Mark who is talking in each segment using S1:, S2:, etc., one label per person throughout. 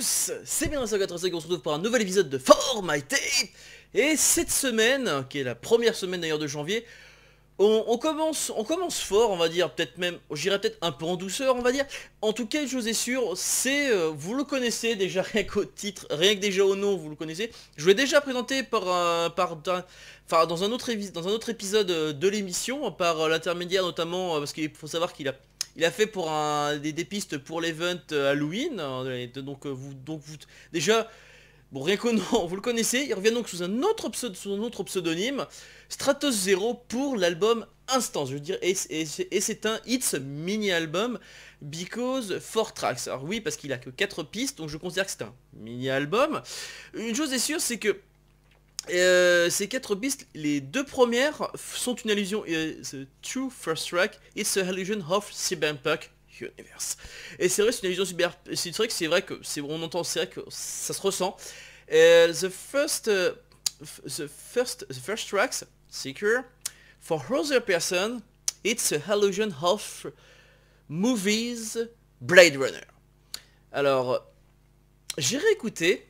S1: c'est bien on se retrouve pour un nouvel épisode de For My Tape Et cette semaine, qui est la première semaine d'ailleurs de janvier, on, commence, on commence fort, on va dire, peut-être même, j'irai peut-être un peu en douceur, on va dire. En tout cas, je vous est sûre, c'est, euh, vous le connaissez déjà rien qu'au titre, rien que déjà au nom, vous le connaissez. Je l'ai déjà présenté par, euh, par enfin, dans, un autre, épisode euh, de l'émission, par l'intermédiaire notamment, parce qu'il faut savoir qu'il a il a fait pour des, pistes pour l'event euh, Halloween. Euh, euh, donc, vous, déjà, Bon, rien que vous le connaissez, il revient donc sous un autre, pseudonyme, Stratos Zero, pour l'album Instance, je veux dire, et, c'est un hits mini-album, because 4 tracks. Alors oui, parce qu'il a que 4 pistes, donc je considère que c'est un mini-album. Une chose est sûre, c'est que euh, ces quatre pistes, les deux premières sont une allusion euh, The True First Track, It's a Illusion of Cyberpunk Universe. Et c'est vrai, c'est une allusion cyber... C'est vrai que c'est vrai que on entend, c'est vrai que ça se ressent. the first, Track, euh, the first, the first tracks, Seeker, for other person, it's a illusion of movies Blade Runner. Alors, j'ai réécouté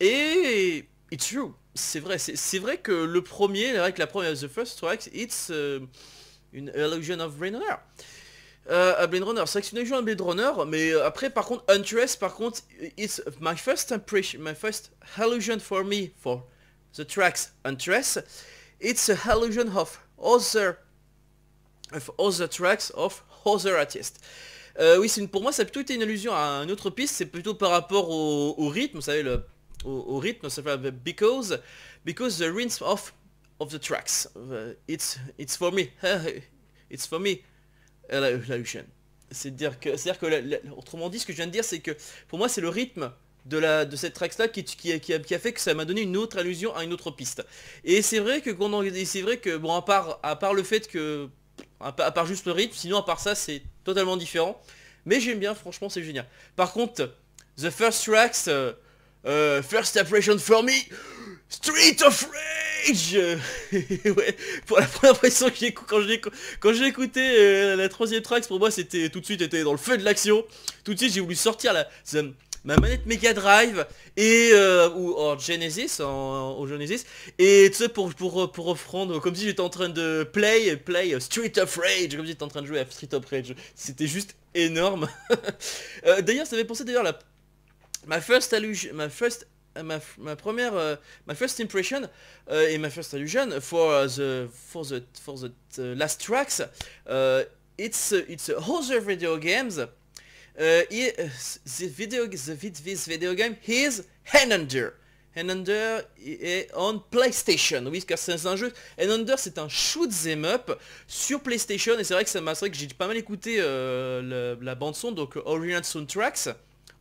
S1: et it's true c'est vrai, c'est vrai que le premier, avec la première The First track, it's euh, une illusion of Blade Runner. Euh, à Blade Runner, c'est vrai que c'est une illusion à Blade Runner, mais euh, après par contre, Untress par contre, it's my first impression, my first illusion for me for the tracks Untress it's a illusion of other of other tracks of other artists. Euh, oui, pour moi, ça a plutôt été une allusion à une autre piste, c'est plutôt par rapport au, au rythme, vous savez, le au, rythme, ça fait because, because the of, the tracks, euh, it's, for me, it's for me, euh, la, C'est-à-dire que, que autrement dit, ce que je viens de dire, c'est que pour moi, c'est le rythme de, la, de cette track là qui, qui, a, fait que ça m'a donné une autre allusion à une autre piste. Et c'est vrai que c'est vrai que bon à part à part le fait que à part, juste le rythme, sinon à part ça c'est totalement différent. Mais j'aime bien, franchement c'est génial. Par contre, The First Tracks, euh, euh, first Impression for Me, Street of Rage ouais, Pour la première impression que j'ai quand j'ai écouté euh, la troisième track, pour moi c'était tout de suite était dans le feu de l'action. Tout de suite j'ai voulu sortir la, ma manette Mega Drive et euh, ou en Genesis, en, Genesis, et tout ça pour pour pour comme si j'étais en train de play play Street of Rage, comme si j'étais en train de jouer à Street of Rage. C'était juste énorme. d'ailleurs, ça m'avait pensé d'ailleurs la Ma first allusion, my first, euh, my, première, uh, first impression euh, et ma first allusion for uh, the for the for the uh, last tracks. Uh, it's it's other video games. It, the video this video game is Henander. Henander est on PlayStation. Oui, car c'est un jeu. Henander, c'est un shoot them up sur PlayStation. Et c'est vrai que ça m'a, vrai que j'ai pas mal écouté euh, le, la bande son, donc Original Soundtracks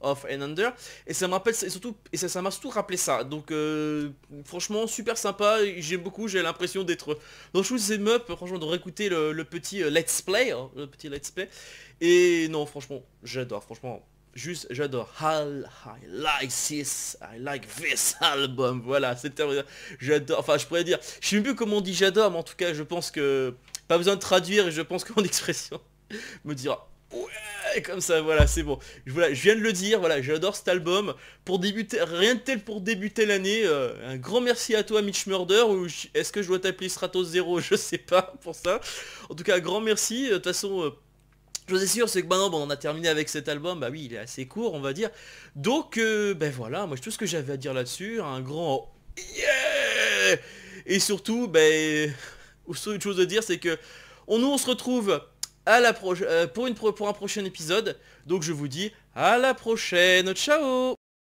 S1: of and Under. Et ça me rappelle, et surtout, et ça m'a surtout rappelé ça. Donc euh, franchement, super sympa, j'aime beaucoup, j'ai l'impression d'être dans tous vous Up, franchement, de réécouter le, petit euh, let's play, hein, le petit let's play. Et non, franchement, j'adore, franchement, juste j'adore hall I, like this I like this album voilà c'est terminé j'adore enfin je pourrais dire je sais même plus comment on dit j'adore mais en tout cas je pense que pas besoin de traduire je pense que mon expression me dira ouais comme ça, voilà, c'est bon. Je, je viens de le dire, voilà, j'adore cet album. Pour débuter, rien de tel pour débuter l'année. Euh, un grand merci à toi, Mitch Murder, ou est-ce que je dois t'appeler Stratos Zero Je sais pas pour ça. En tout cas, grand merci. Euh, de toute façon... Euh, je vous sûr, c'est que maintenant, on a terminé avec cet album. Bah oui, il est assez court, on va dire. Donc, ben voilà, moi, tout ce que j'avais à dire là-dessus. Un grand oh, yeah Et surtout, ben, une chose à dire, c'est que on, nous, on se retrouve à la euh, pour, pour un prochain épisode. Donc je vous dis à la prochaine. Ciao